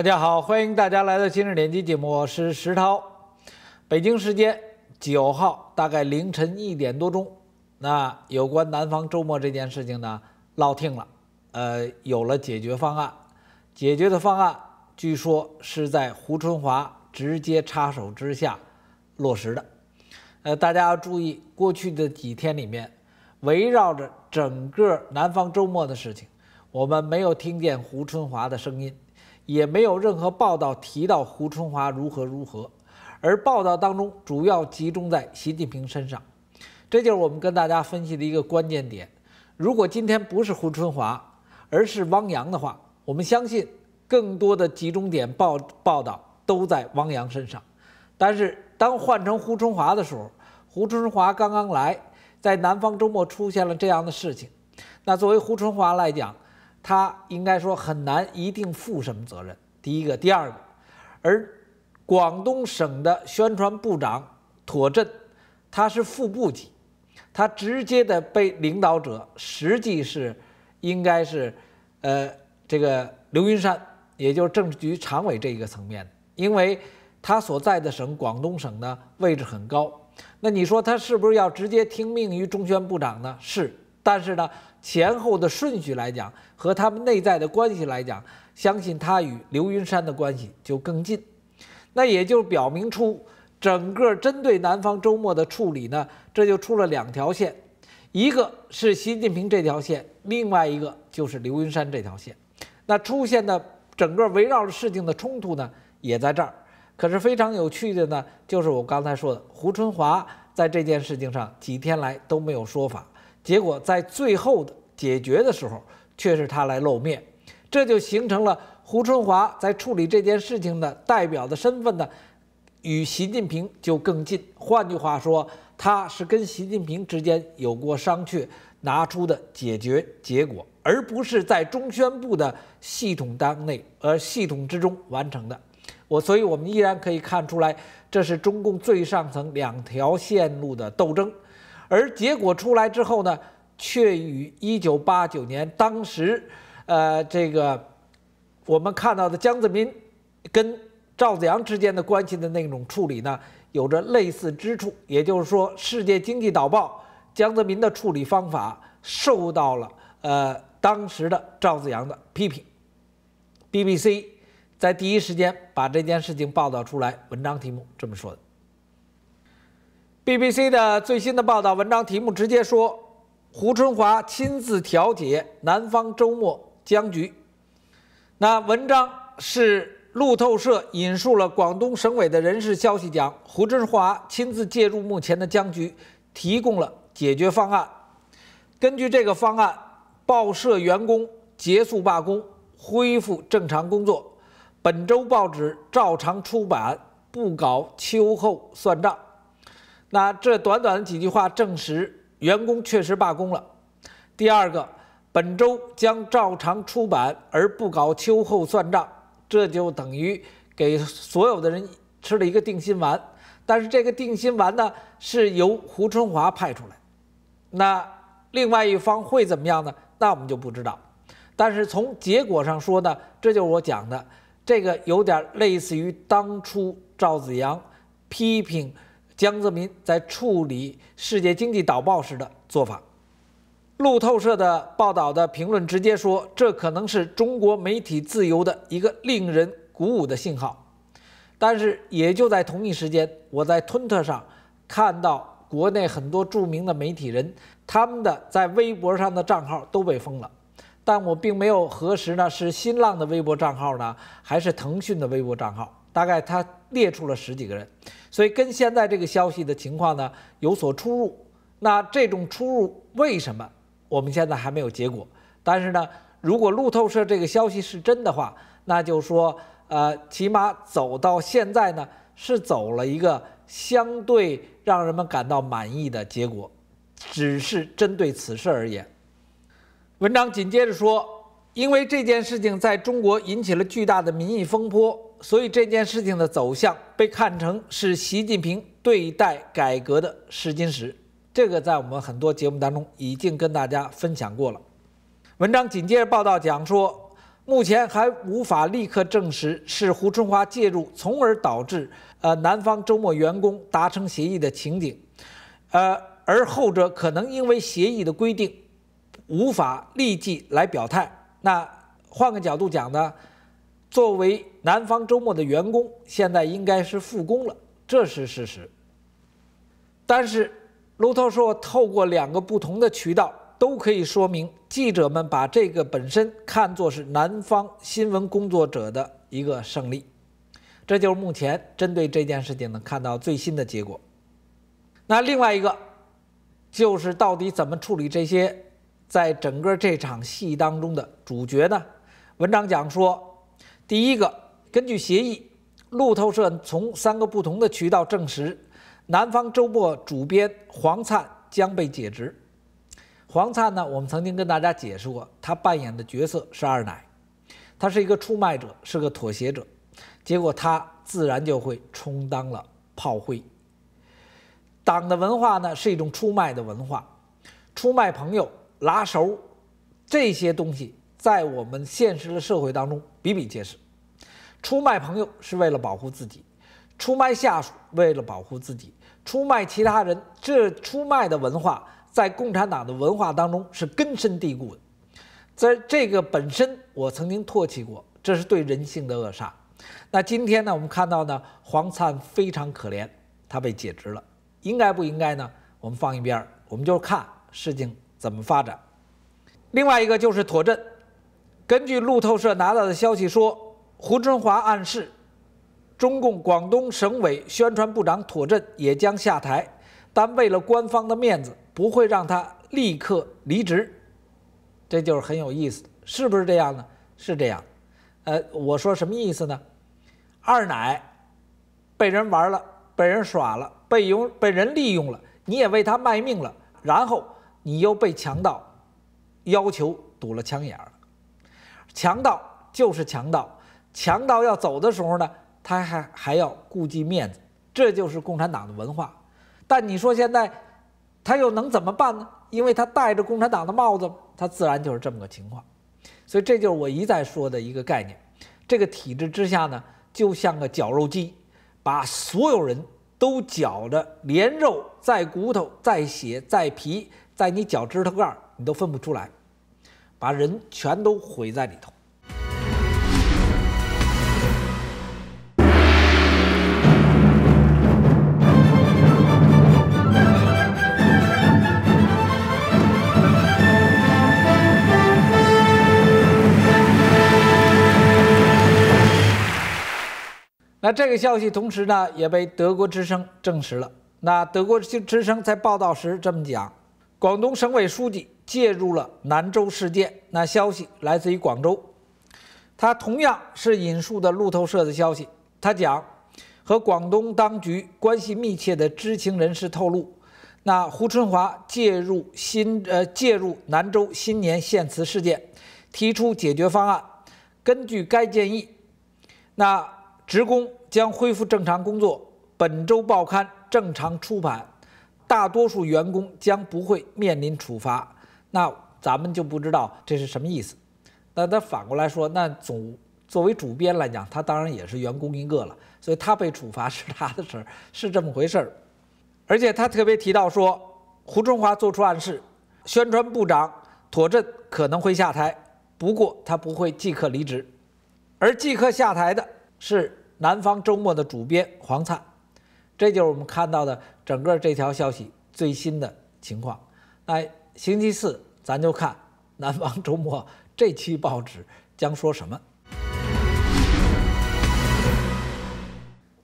大家好，欢迎大家来到今日点击节目，我是石涛。北京时间九号大概凌晨一点多钟，那有关南方周末这件事情呢，落听了，呃，有了解决方案，解决的方案据说是在胡春华直接插手之下落实的。呃，大家要注意，过去的几天里面，围绕着整个南方周末的事情，我们没有听见胡春华的声音。也没有任何报道提到胡春华如何如何，而报道当中主要集中在习近平身上，这就是我们跟大家分析的一个关键点。如果今天不是胡春华，而是汪洋的话，我们相信更多的集中点报报道都在汪洋身上。但是当换成胡春华的时候，胡春华刚刚来，在南方周末出现了这样的事情，那作为胡春华来讲。他应该说很难一定负什么责任。第一个，第二个，而广东省的宣传部长妥振，他是副部级，他直接的被领导者实际是应该是呃这个刘云山，也就是政治局常委这一个层面，因为他所在的省广东省呢位置很高，那你说他是不是要直接听命于中宣部长呢？是，但是呢。前后的顺序来讲，和他们内在的关系来讲，相信他与刘云山的关系就更近。那也就表明出，整个针对南方周末的处理呢，这就出了两条线，一个是习近平这条线，另外一个就是刘云山这条线。那出现的整个围绕着事情的冲突呢，也在这儿。可是非常有趣的呢，就是我刚才说的，胡春华在这件事情上几天来都没有说法。结果在最后的解决的时候，却是他来露面，这就形成了胡春华在处理这件事情的代表的身份呢，与习近平就更近。换句话说，他是跟习近平之间有过商榷，拿出的解决结果，而不是在中宣部的系统当内而系统之中完成的。我，所以我们依然可以看出来，这是中共最上层两条线路的斗争。而结果出来之后呢，却与1989年当时，呃，这个我们看到的江泽民跟赵子阳之间的关系的那种处理呢，有着类似之处。也就是说，《世界经济导报》江泽民的处理方法受到了呃当时的赵子阳的批评。BBC 在第一时间把这件事情报道出来，文章题目这么说的。BBC 的最新的报道文章题目直接说：“胡春华亲自调解南方周末僵局。”那文章是路透社引述了广东省委的人事消息，讲胡春华亲自介入目前的僵局，提供了解决方案。根据这个方案，报社员工结束罢工，恢复正常工作，本周报纸照常出版，不搞秋后算账。那这短短的几句话证实员工确实罢工了。第二个，本周将照常出版，而不搞秋后算账，这就等于给所有的人吃了一个定心丸。但是这个定心丸呢，是由胡春华派出来。那另外一方会怎么样呢？那我们就不知道。但是从结果上说呢，这就是我讲的，这个有点类似于当初赵子阳批评。江泽民在处理世界经济导报时的做法，路透社的报道的评论直接说，这可能是中国媒体自由的一个令人鼓舞的信号。但是也就在同一时间，我在推特上看到国内很多著名的媒体人，他们的在微博上的账号都被封了。但我并没有核实呢，是新浪的微博账号呢，还是腾讯的微博账号？大概他。列出了十几个人，所以跟现在这个消息的情况呢有所出入。那这种出入为什么？我们现在还没有结果。但是呢，如果路透社这个消息是真的话，那就说呃，起码走到现在呢是走了一个相对让人们感到满意的结果，只是针对此事而言。文章紧接着说，因为这件事情在中国引起了巨大的民意风波。所以这件事情的走向被看成是习近平对待改革的试金石，这个在我们很多节目当中已经跟大家分享过了。文章紧接着报道讲说，目前还无法立刻证实是胡春华介入，从而导致呃南方周末员工达成协议的情景，呃而后者可能因为协议的规定，无法立即来表态。那换个角度讲呢？作为南方周末的员工，现在应该是复工了，这是事实。但是，路透说，透过两个不同的渠道，都可以说明记者们把这个本身看作是南方新闻工作者的一个胜利。这就是目前针对这件事情能看到最新的结果。那另外一个，就是到底怎么处理这些在整个这场戏当中的主角呢？文章讲说。第一个，根据协议，路透社从三个不同的渠道证实，南方周末主编黄灿将被解职。黄灿呢，我们曾经跟大家解释过，他扮演的角色是二奶，他是一个出卖者，是个妥协者，结果他自然就会充当了炮灰。党的文化呢，是一种出卖的文化，出卖朋友、拉手，这些东西在我们现实的社会当中。比比皆是，出卖朋友是为了保护自己，出卖下属为了保护自己，出卖其他人，这出卖的文化在共产党的文化当中是根深蒂固的。在这个本身，我曾经唾弃过，这是对人性的扼杀。那今天呢，我们看到呢，黄灿非常可怜，他被解职了，应该不应该呢？我们放一边，我们就看事情怎么发展。另外一个就是妥镇，根据路透社拿到的消息说，胡春华暗示，中共广东省委宣传部长妥振也将下台，但为了官方的面子，不会让他立刻离职。这就是很有意思，是不是这样呢？是这样。呃，我说什么意思呢？二奶被人玩了，被人耍了，被用被人利用了，你也为他卖命了，然后你又被强盗要求堵了枪眼儿。强盗就是强盗，强盗要走的时候呢，他还还要顾忌面子，这就是共产党的文化。但你说现在，他又能怎么办呢？因为他戴着共产党的帽子，他自然就是这么个情况。所以这就是我一再说的一个概念：这个体制之下呢，就像个绞肉机，把所有人都绞得连肉在骨头在血在皮在你脚趾头盖你都分不出来。把人全都毁在里头。那这个消息同时呢，也被德国之声证实了。那德国之声在报道时这么讲：，广东省委书记。介入了南州事件，那消息来自于广州，他同样是引述的路透社的消息。他讲，和广东当局关系密切的知情人士透露，那胡春华介入新呃介入南州新年献词事件，提出解决方案。根据该建议，那职工将恢复正常工作，本周报刊正常出版，大多数员工将不会面临处罚。那咱们就不知道这是什么意思。那他反过来说，那总作为主编来讲，他当然也是员工一个了，所以他被处罚是他的事儿，是这么回事儿。而且他特别提到说，胡春华做出暗示，宣传部长妥镇可能会下台，不过他不会即刻离职，而即刻下台的是《南方周末》的主编黄灿。这就是我们看到的整个这条消息最新的情况。那。星期四，咱就看 《南方周末》这期报纸将说什么。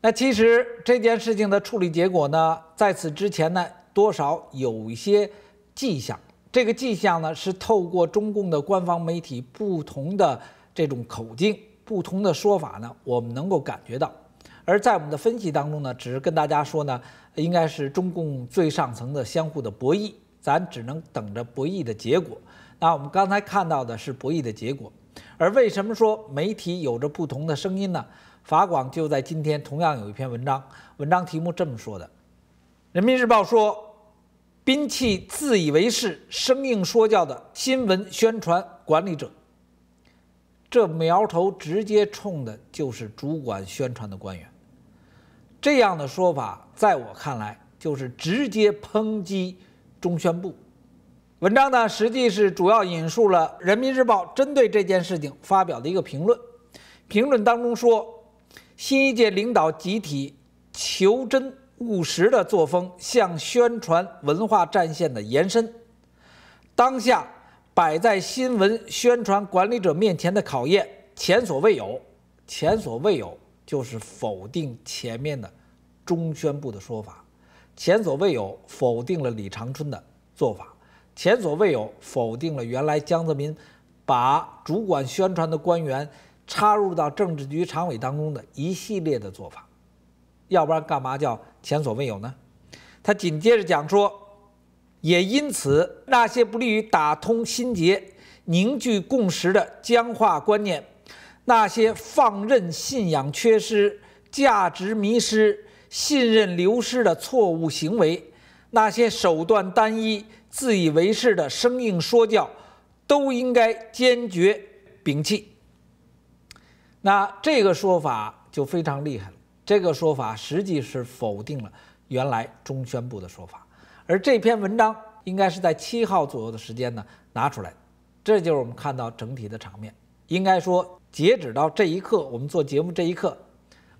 那其实这件事情的处理结果呢，在此之前呢，多少有一些迹象。这个迹象呢，是透过中共的官方媒体不同的这种口径、不同的说法呢，我们能够感觉到。而在我们的分析当中呢，只是跟大家说呢，应该是中共最上层的相互的博弈。咱只能等着不义的结果。那我们刚才看到的是不义的结果，而为什么说媒体有着不同的声音呢？法广就在今天同样有一篇文章，文章题目这么说的：《人民日报》说，兵器自以为是、生硬说教的新闻宣传管理者，这苗头直接冲的就是主管宣传的官员。这样的说法，在我看来，就是直接抨击。中宣部文章呢，实际是主要引述了《人民日报》针对这件事情发表的一个评论。评论当中说，新一届领导集体求真务实的作风向宣传文化战线的延伸。当下摆在新闻宣传管理者面前的考验前所未有。前所未有就是否定前面的中宣部的说法。前所未有否定了李长春的做法，前所未有否定了原来江泽民把主管宣传的官员插入到政治局常委当中的一系列的做法，要不然干嘛叫前所未有呢？他紧接着讲说，也因此那些不利于打通心结、凝聚共识的僵化观念，那些放任信仰缺失、价值迷失。信任流失的错误行为，那些手段单一、自以为是的生硬说教，都应该坚决摒弃。那这个说法就非常厉害了。这个说法实际是否定了原来中宣部的说法，而这篇文章应该是在七号左右的时间呢拿出来。这就是我们看到整体的场面。应该说，截止到这一刻，我们做节目这一刻，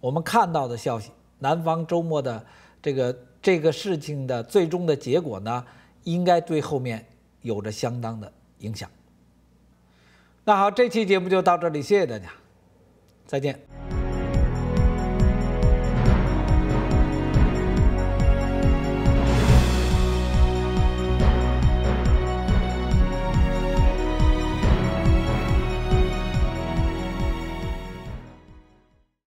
我们看到的消息。南方周末的这个这个事情的最终的结果呢，应该对后面有着相当的影响。那好，这期节目就到这里，谢谢大家，再见。